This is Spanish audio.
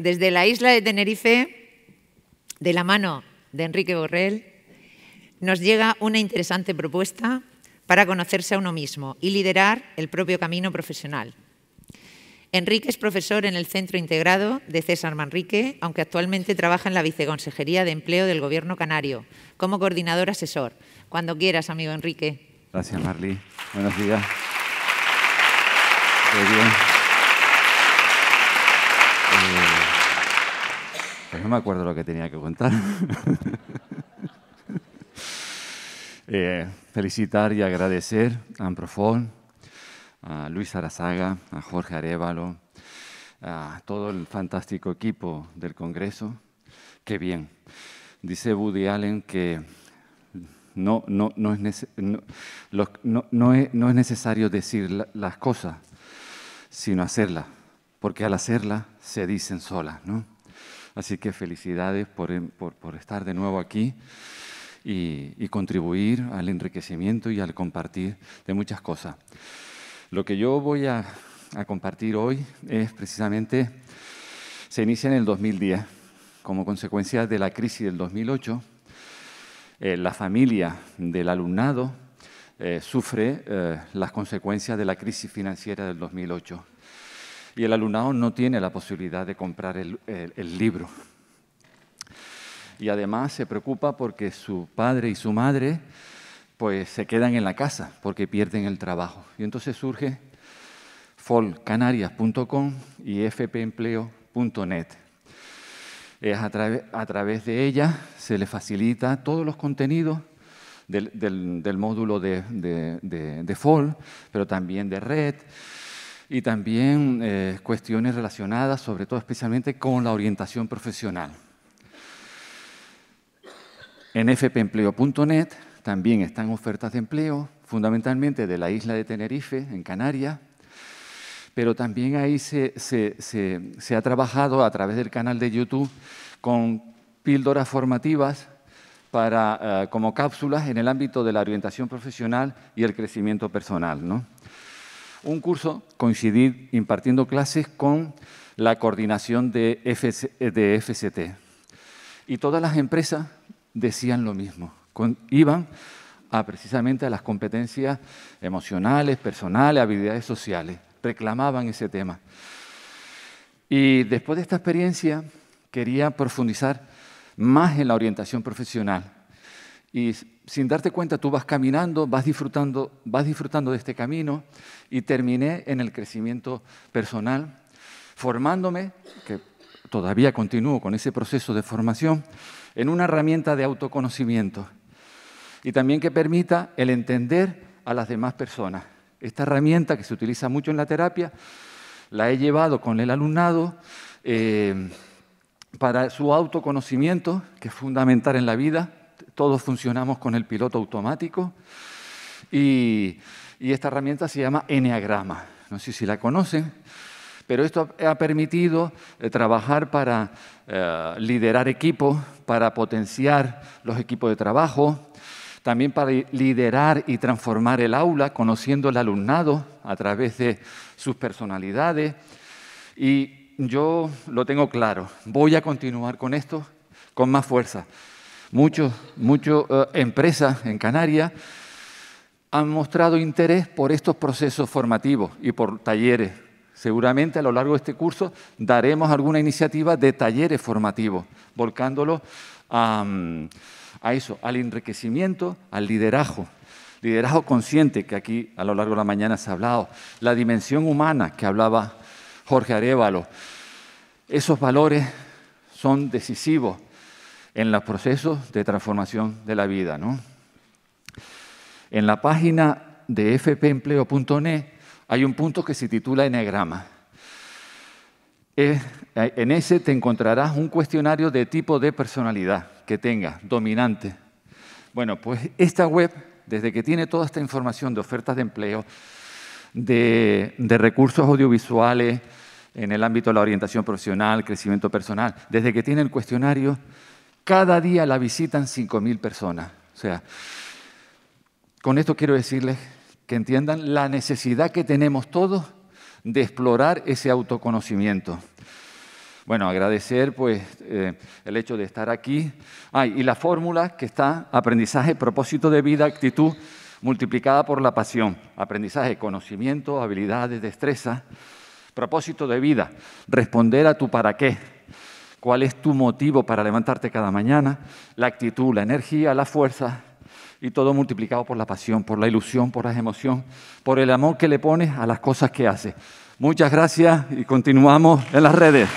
desde la isla de Tenerife, de la mano de Enrique Borrell, nos llega una interesante propuesta para conocerse a uno mismo y liderar el propio camino profesional. Enrique es profesor en el Centro Integrado de César Manrique, aunque actualmente trabaja en la Viceconsejería de Empleo del Gobierno Canario como coordinador asesor. Cuando quieras, amigo Enrique. Gracias, Marli. Buenos días. Muy bien. Pues no me acuerdo lo que tenía que contar. Eh, felicitar y agradecer a Amprofón, a Luis Arazaga, a Jorge Arevalo, a todo el fantástico equipo del Congreso. Qué bien. Dice Woody Allen que no, no, es, necesario decir las cosas, sino hacerlas, porque al hacerlas se dicen solas. ¿no? Así que felicidades por, estar de nuevo aquí y, contribuir al enriquecimiento y al compartir de muchas cosas. Lo que yo voy a, compartir hoy es precisamente, se inicia en el 2010, como consecuencia de la crisis del 2008, eh, la familia del alumnado eh, sufre eh, las consecuencias de la crisis financiera del 2008 y el alumnado no tiene la posibilidad de comprar el, libro. Y además se preocupa porque su padre y su madre pues se quedan en la casa porque pierden el trabajo. Y entonces surge folcanarias.com y fpempleo.net. a, través de ella se le facilita todos los contenidos del, módulo de, de, de FOL, pero también de red, y también eh, cuestiones relacionadas, sobre todo especialmente con la orientación profesional. En fpempleo.net también están ofertas de empleo, fundamentalmente de la isla de Tenerife, en Canarias, pero también ahí se, ha trabajado a través del canal de YouTube con píldoras formativas eh, como cápsulas en el ámbito de la orientación profesional y el crecimiento personal. ¿no? un curso, coincidí impartiendo clases con la coordinación de, FCT. Y todas las empresas decían lo mismo. iban a precisamente a las competencias emocionales, personales, habilidades sociales. Reclamaban ese tema. Y después de esta experiencia quería profundizar más en la orientación profesional. Y sin darte cuenta, tú vas caminando, vas disfrutando, vas disfrutando de este camino y terminé en el crecimiento personal, formándome, que todavía continúo con ese proceso de formación, en una herramienta de autoconocimiento y también que permita el entender a las demás personas. Esta herramienta que se utiliza mucho en la terapia, la he llevado con el alumnado eh, para su autoconocimiento, que es fundamental en la vida, todos funcionamos con el piloto automático. Y, esta herramienta se llama Enneagrama. No sé si la conocen, pero esto ha permitido eh, trabajar para eh, liderar equipos, para potenciar los equipos de trabajo, también para liderar y transformar el aula, conociendo el alumnado a través de sus personalidades. Y yo lo tengo claro, voy a continuar con esto con más fuerza. Muchas eh, empresas en Canarias han mostrado interés por estos procesos formativos y por talleres. Seguramente a lo largo de este curso daremos alguna iniciativa de talleres formativos, volcándolo a, a eso, al enriquecimiento, al liderazgo. Liderazgo consciente, que aquí a lo largo de la mañana se ha hablado. La dimensión humana, que hablaba Jorge Arevalo. Esos valores son decisivos en los procesos de transformación de la vida. ¿no? En la página de fpempleo.net hay un punto que se titula Enneagrama. Eh, en ese te encontrarás un cuestionario de tipo de personalidad que tenga dominante. Bueno, pues esta web, desde que tiene toda esta información de ofertas de empleo, de recursos audiovisuales en el ámbito de la orientación profesional, crecimiento personal, desde que tiene el cuestionario, cada día la visitan 5.000 personas. O sea, con esto quiero decirles que entiendan la necesidad que tenemos todos de explorar ese autoconocimiento. Bueno, agradecer pues eh, el hecho de estar aquí. Ah, y la fórmula que está aprendizaje, propósito de vida, actitud multiplicada por la pasión. Aprendizaje, conocimiento, habilidades, destreza. Propósito de vida, responder a tu para qué cuál es tu motivo para levantarte cada mañana, la actitud, la energía, la fuerza, y todo multiplicado por la pasión, por la ilusión, por las emociones, por el amor que le pones a las cosas que haces. Muchas gracias y continuamos en las redes.